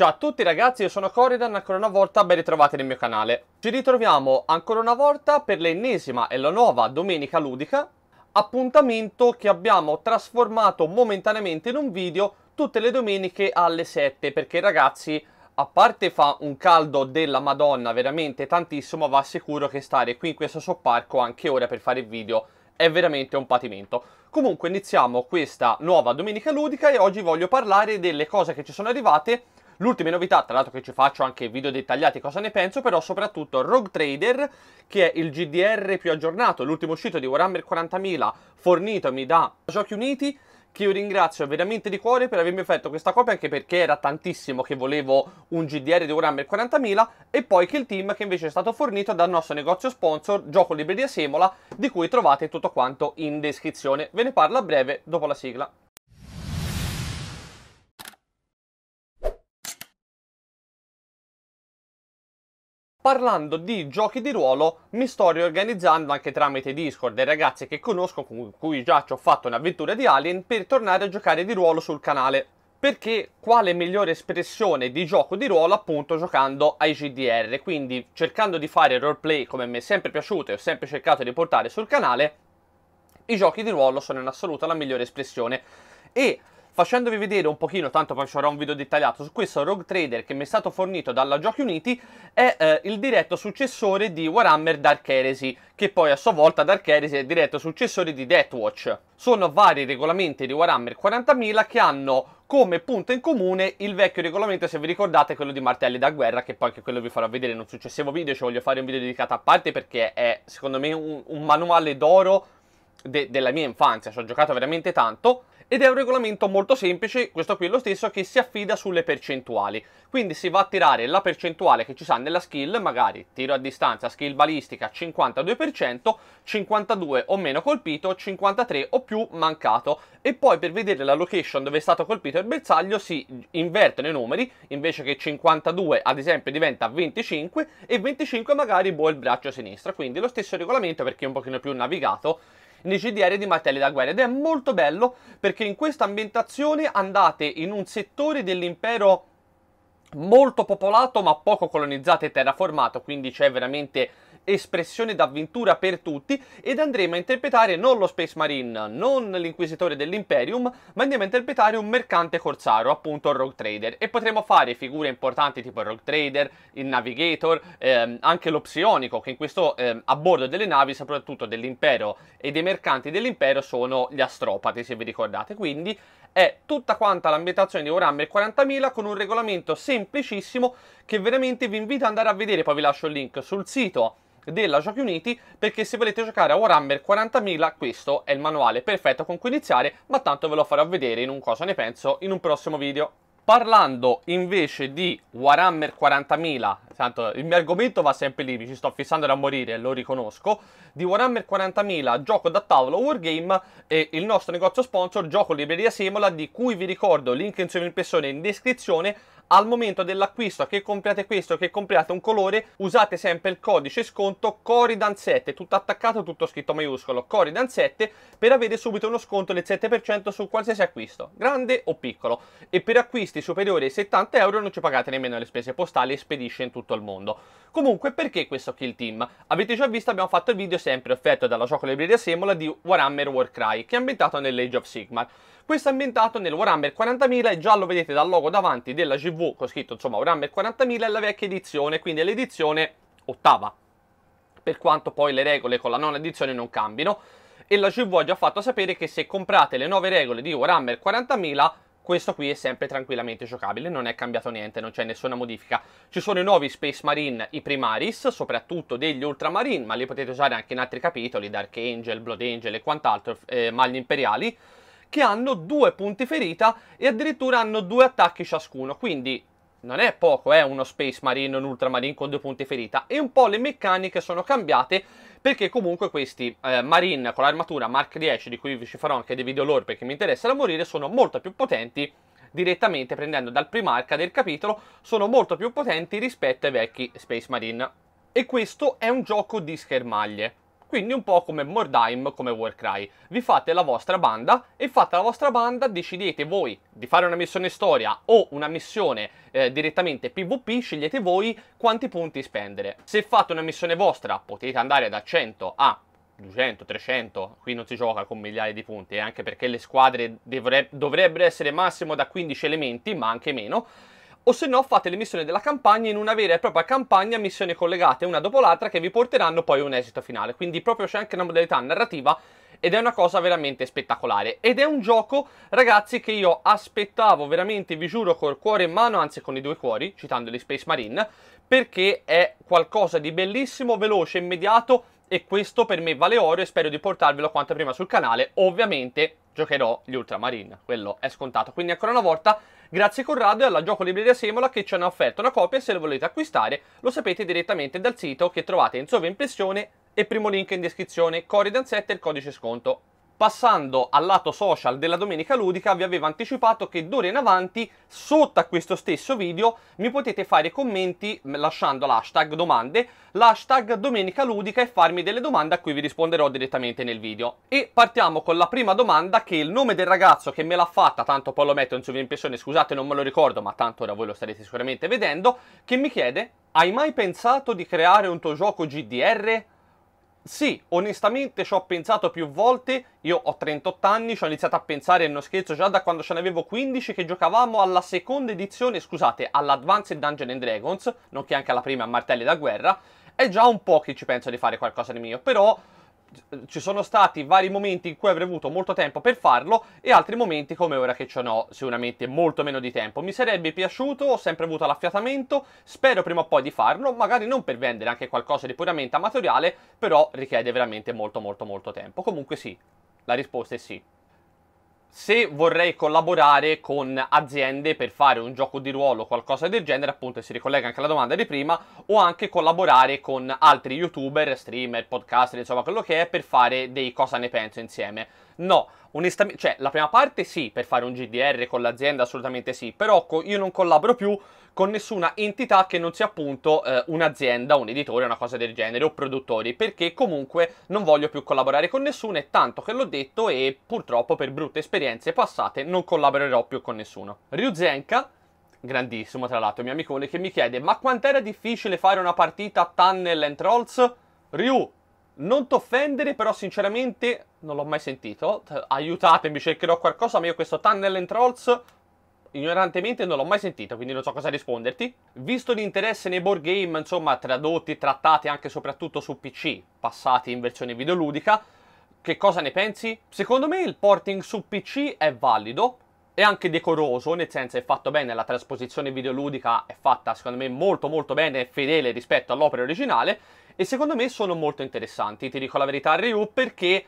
Ciao a tutti ragazzi, io sono Corridan, ancora una volta ben ritrovati nel mio canale. Ci ritroviamo ancora una volta per l'ennesima e la nuova Domenica Ludica, appuntamento che abbiamo trasformato momentaneamente in un video tutte le domeniche alle 7, perché ragazzi, a parte fa un caldo della madonna veramente tantissimo, va sicuro che stare qui in questo sopparco anche ora per fare il video è veramente un patimento. Comunque iniziamo questa nuova Domenica Ludica e oggi voglio parlare delle cose che ci sono arrivate L'ultima novità, tra l'altro che ci faccio anche video dettagliati cosa ne penso, però soprattutto Rogue Trader, che è il GDR più aggiornato, l'ultimo uscito di Warhammer 40.000 fornitomi da Giochi Uniti, che io ringrazio veramente di cuore per avermi offerto questa copia anche perché era tantissimo che volevo un GDR di Warhammer 40.000 e poi che il team che invece è stato fornito dal nostro negozio sponsor Gioco Libreria Semola di cui trovate tutto quanto in descrizione. Ve ne parlo a breve dopo la sigla. parlando di giochi di ruolo mi sto riorganizzando anche tramite Discord dei ragazzi che conosco con cui già ci ho fatto un'avventura di Alien per tornare a giocare di ruolo sul canale perché quale migliore espressione di gioco di ruolo appunto giocando ai GDR, quindi cercando di fare roleplay come mi è sempre piaciuto e ho sempre cercato di portare sul canale, i giochi di ruolo sono in assoluto la migliore espressione e facendovi vedere un pochino, tanto poi ci sarà un video dettagliato su questo Rogue Trader che mi è stato fornito dalla Giochi Uniti, è eh, il diretto successore di Warhammer Dark Heresy, che poi a sua volta Dark Heresy è il diretto successore di Deathwatch. Sono vari regolamenti di Warhammer 40.000 che hanno come punto in comune il vecchio regolamento, se vi ricordate, quello di Martelli da guerra, che poi anche quello vi farò vedere in un successivo video, ci voglio fare un video dedicato a parte perché è secondo me un, un manuale d'oro de della mia infanzia, ci ho giocato veramente tanto ed è un regolamento molto semplice, questo qui è lo stesso, che si affida sulle percentuali. Quindi si va a tirare la percentuale che ci sa nella skill, magari tiro a distanza, skill balistica 52%, 52 o meno colpito, 53 o più mancato. E poi per vedere la location dove è stato colpito il bersaglio si invertono i numeri, invece che 52 ad esempio diventa 25 e 25 magari boh il braccio sinistro. Quindi lo stesso regolamento perché è un pochino più navigato nei CDR di Martelli da Guerra ed è molto bello perché in questa ambientazione andate in un settore dell'impero molto popolato ma poco colonizzato e terraformato, quindi c'è veramente espressione d'avventura per tutti ed andremo a interpretare non lo Space Marine, non l'inquisitore dell'Imperium, ma andiamo a interpretare un mercante corsaro, appunto il Rogue Trader e potremo fare figure importanti tipo il Rogue Trader, il Navigator, ehm, anche lo psionico che in questo ehm, a bordo delle navi soprattutto dell'Impero e dei mercanti dell'Impero sono gli astropati se vi ricordate, quindi è tutta quanta l'ambientazione di Warhammer 40.000 con un regolamento semplicissimo che veramente vi invito ad andare a vedere, poi vi lascio il link sul sito della Giochi Uniti perché se volete giocare a Warhammer 40.000 questo è il manuale perfetto con cui iniziare, ma tanto ve lo farò vedere in un cosa ne penso in un prossimo video. Parlando invece di Warhammer 40.000, tanto il mio argomento va sempre lì, mi ci sto fissando da morire, lo riconosco, di Warhammer 40.000, gioco da tavolo Wargame e il nostro negozio sponsor Gioco Libreria Semola, di cui vi ricordo link in sovrimpressione in descrizione, al momento dell'acquisto che compriate questo, che compriate un colore, usate sempre il codice sconto Coridan7, tutto attaccato, tutto scritto maiuscolo, Coridan7, per avere subito uno sconto del 7% su qualsiasi acquisto, grande o piccolo. E per acquisti superiori ai 70 euro non ci pagate nemmeno le spese postali e spedisce in tutto il mondo. Comunque, perché questo Kill Team? Avete già visto, abbiamo fatto il video sempre offerto dalla gioco libreria Semola di Warhammer Warcry, che è ambientato nell'Age of Sigmar. Questo è ambientato nel Warhammer 40.000 e già lo vedete dal logo davanti della GV con scritto insomma Warhammer 40.000 è la vecchia edizione, quindi è l'edizione ottava. Per quanto poi le regole con la nona edizione non cambino e la GV ha già fatto sapere che se comprate le nuove regole di Warhammer 40.000 questo qui è sempre tranquillamente giocabile, non è cambiato niente, non c'è nessuna modifica. Ci sono i nuovi Space Marine, i primaris, soprattutto degli Ultramarine, ma li potete usare anche in altri capitoli, Dark Angel, Blood Angel e quant'altro, eh, ma imperiali che hanno due punti ferita e addirittura hanno due attacchi ciascuno, quindi non è poco, è eh, uno Space Marine un Ultramarine con due punti ferita e un po' le meccaniche sono cambiate perché comunque questi eh, Marine con l'armatura Mark 10 di cui vi ci farò anche dei video lore perché mi interessa da morire sono molto più potenti direttamente prendendo dal primarca del capitolo sono molto più potenti rispetto ai vecchi Space Marine e questo è un gioco di schermaglie quindi un po' come Mordheim, come Warcry. Vi fate la vostra banda e fatta la vostra banda decidete voi di fare una missione storia o una missione eh, direttamente PvP, scegliete voi quanti punti spendere. Se fate una missione vostra potete andare da 100 a 200, 300, qui non si gioca con migliaia di punti, eh, anche perché le squadre dovrebbero essere massimo da 15 elementi, ma anche meno o se no fate le missioni della campagna in una vera e propria campagna, missioni collegate una dopo l'altra che vi porteranno poi a un esito finale. Quindi proprio c'è anche una modalità narrativa ed è una cosa veramente spettacolare. Ed è un gioco, ragazzi, che io aspettavo veramente, vi giuro, col cuore in mano, anzi con i due cuori, citando gli Space Marine, perché è qualcosa di bellissimo, veloce, immediato e questo per me vale oro e spero di portarvelo quanto prima sul canale. Ovviamente giocherò gli Ultramarine, quello è scontato. Quindi ancora una volta Grazie Corrado e alla Gioco Libreria Semola che ci hanno offerto una copia se lo volete acquistare lo sapete direttamente dal sito che trovate in sovraimpressione e primo link in descrizione, Cori Danzetta e il codice sconto passando al lato social della Domenica Ludica, vi avevo anticipato che d'ora in avanti, sotto a questo stesso video, mi potete fare commenti lasciando l'hashtag domande, l'hashtag Domenica Ludica e farmi delle domande a cui vi risponderò direttamente nel video. E partiamo con la prima domanda che il nome del ragazzo che me l'ha fatta, tanto poi lo metto in sovrimpressione, scusate non me lo ricordo, ma tanto ora voi lo starete sicuramente vedendo, che mi chiede, hai mai pensato di creare un tuo gioco GDR? sì, onestamente ci ho pensato più volte, io ho 38 anni, ci ho iniziato a pensare, e non scherzo, già da quando ce n'avevo 15 che giocavamo alla seconda edizione, scusate, all'Advanced Dungeons and Dragons, nonché anche alla prima a Martelli da Guerra, è già un po' che ci penso di fare qualcosa di mio, però ci sono stati vari momenti in cui avrei avuto molto tempo per farlo e altri momenti come ora che ce n'ho sicuramente molto meno di tempo. Mi sarebbe piaciuto, ho sempre avuto l'affiatamento, spero prima o poi di farlo, magari non per vendere anche qualcosa di puramente amatoriale, però richiede veramente molto molto molto tempo. Comunque sì, la risposta è sì se vorrei collaborare con aziende per fare un gioco di ruolo o qualcosa del genere, appunto si ricollega anche alla domanda di prima, o anche collaborare con altri youtuber, streamer, podcaster, insomma quello che è, per fare dei cosa ne penso insieme. No, onestamente, cioè la prima parte sì, per fare un GDR con l'azienda assolutamente sì, però io non collaboro più con nessuna entità che non sia appunto eh, un'azienda, un editore, una cosa del genere o produttori, perché comunque non voglio più collaborare con nessuno, e tanto che l'ho detto e purtroppo per brutte esperienze passate non collaborerò più con nessuno. Ryuzenka grandissimo tra l'altro, mio amicone che mi chiede ma quant'era difficile fare una partita Tunnel and Trolls? Ryu, non t'offendere, però sinceramente non l'ho mai sentito. Aiutatemi, cercherò qualcosa, ma io questo Tunnel and Trolls ignorantemente non l'ho mai sentito, quindi non so cosa risponderti. Visto l'interesse nei board game, insomma, tradotti, trattati anche e soprattutto su PC, passati in versione videoludica, che cosa ne pensi? Secondo me il porting su PC è valido, è anche decoroso, nel senso è fatto bene, la trasposizione videoludica è fatta secondo me molto molto bene e fedele rispetto all'opera originale e secondo me sono molto interessanti, ti dico la verità Ryu, perché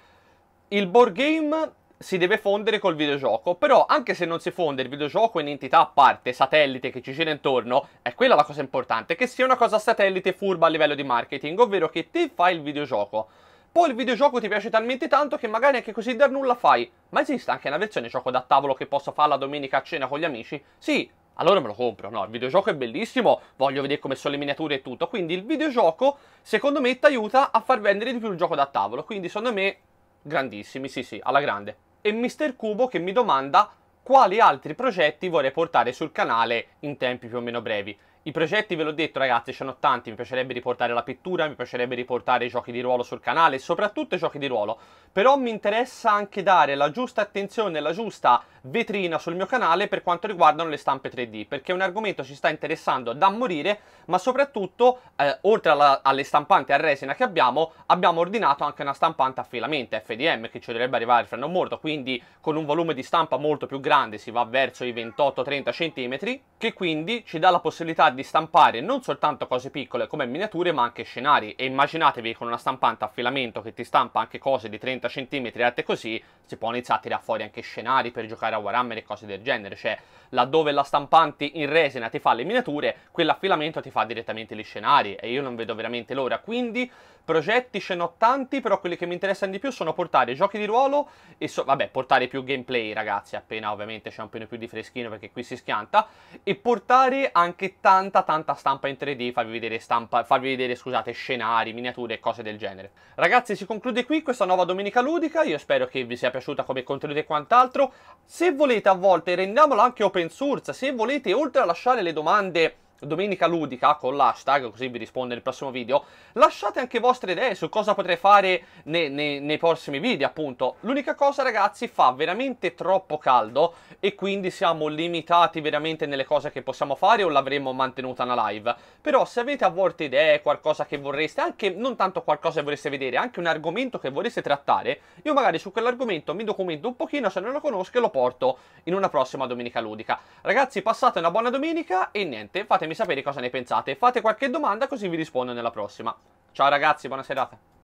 il board game si deve fondere col videogioco, però anche se non si fonde il videogioco in entità a parte, satellite che ci gira intorno, è quella la cosa importante, che sia una cosa satellite furba a livello di marketing, ovvero che te fai il videogioco. Poi il videogioco ti piace talmente tanto che magari anche così da nulla fai. Ma esiste anche una versione gioco da tavolo che posso fare la domenica a cena con gli amici? Sì, allora me lo compro. No, il videogioco è bellissimo, voglio vedere come sono le miniature e tutto. Quindi il videogioco, secondo me, ti aiuta a far vendere di più il gioco da tavolo. Quindi, secondo me, grandissimi, sì, sì, alla grande e Mr. Cubo che mi domanda quali altri progetti vorrei portare sul canale in tempi più o meno brevi. I progetti ve l'ho detto ragazzi, ce ne ho tanti, mi piacerebbe riportare la pittura, mi piacerebbe riportare i giochi di ruolo sul canale, soprattutto i giochi di ruolo, però mi interessa anche dare la giusta attenzione, la giusta vetrina sul mio canale per quanto riguardano le stampe 3D, perché è un argomento che ci sta interessando da morire, ma soprattutto, eh, oltre alla, alle stampanti a resina che abbiamo, abbiamo ordinato anche una stampante a filamento FDM che ci dovrebbe arrivare fra non molto, quindi con un volume di stampa molto più grande, si va verso i 28-30 cm, che quindi ci dà la possibilità di stampare non soltanto cose piccole come miniature, ma anche scenari. E immaginatevi con una stampante a filamento che ti stampa anche cose di 30 cm alte così, si può iniziare a tirare fuori anche scenari per giocare fare a Warhammer e cose del genere, cioè laddove la stampante in resina ti fa le miniature, quell'affilamento ti fa direttamente gli scenari e io non vedo veramente l'ora, quindi progetti ce n'ho tanti, però quelli che mi interessano di più sono portare giochi di ruolo e so- vabbè, portare più gameplay, ragazzi, appena ovviamente c'è un po' più di freschino perché qui si schianta e portare anche tanta tanta stampa in 3D, farvi vedere stampa, farvi vedere, scusate, scenari, miniature e cose del genere. Ragazzi, si conclude qui questa nuova domenica ludica. Io spero che vi sia piaciuta come contenuto e quant'altro. Se volete a volte rendiamolo anche open source, se volete oltre a lasciare le domande Domenica Ludica con l'hashtag, così vi rispondo nel prossimo video. Lasciate anche vostre idee su cosa potrei fare ne, ne, nei prossimi video, appunto. L'unica cosa, ragazzi, fa veramente troppo caldo e quindi siamo limitati veramente nelle cose che possiamo fare o l'avremmo mantenuta una live. Però se avete a volte idee, qualcosa che vorreste, anche non tanto qualcosa che vorreste vedere, anche un argomento che vorreste trattare, io magari su quell'argomento mi documento un pochino, se non lo conosco e lo porto in una prossima domenica ludica. Ragazzi, passate una buona domenica e niente, fatemi fatemi sapere cosa ne pensate. Fate qualche domanda così vi rispondo nella prossima. Ciao ragazzi, buona serata.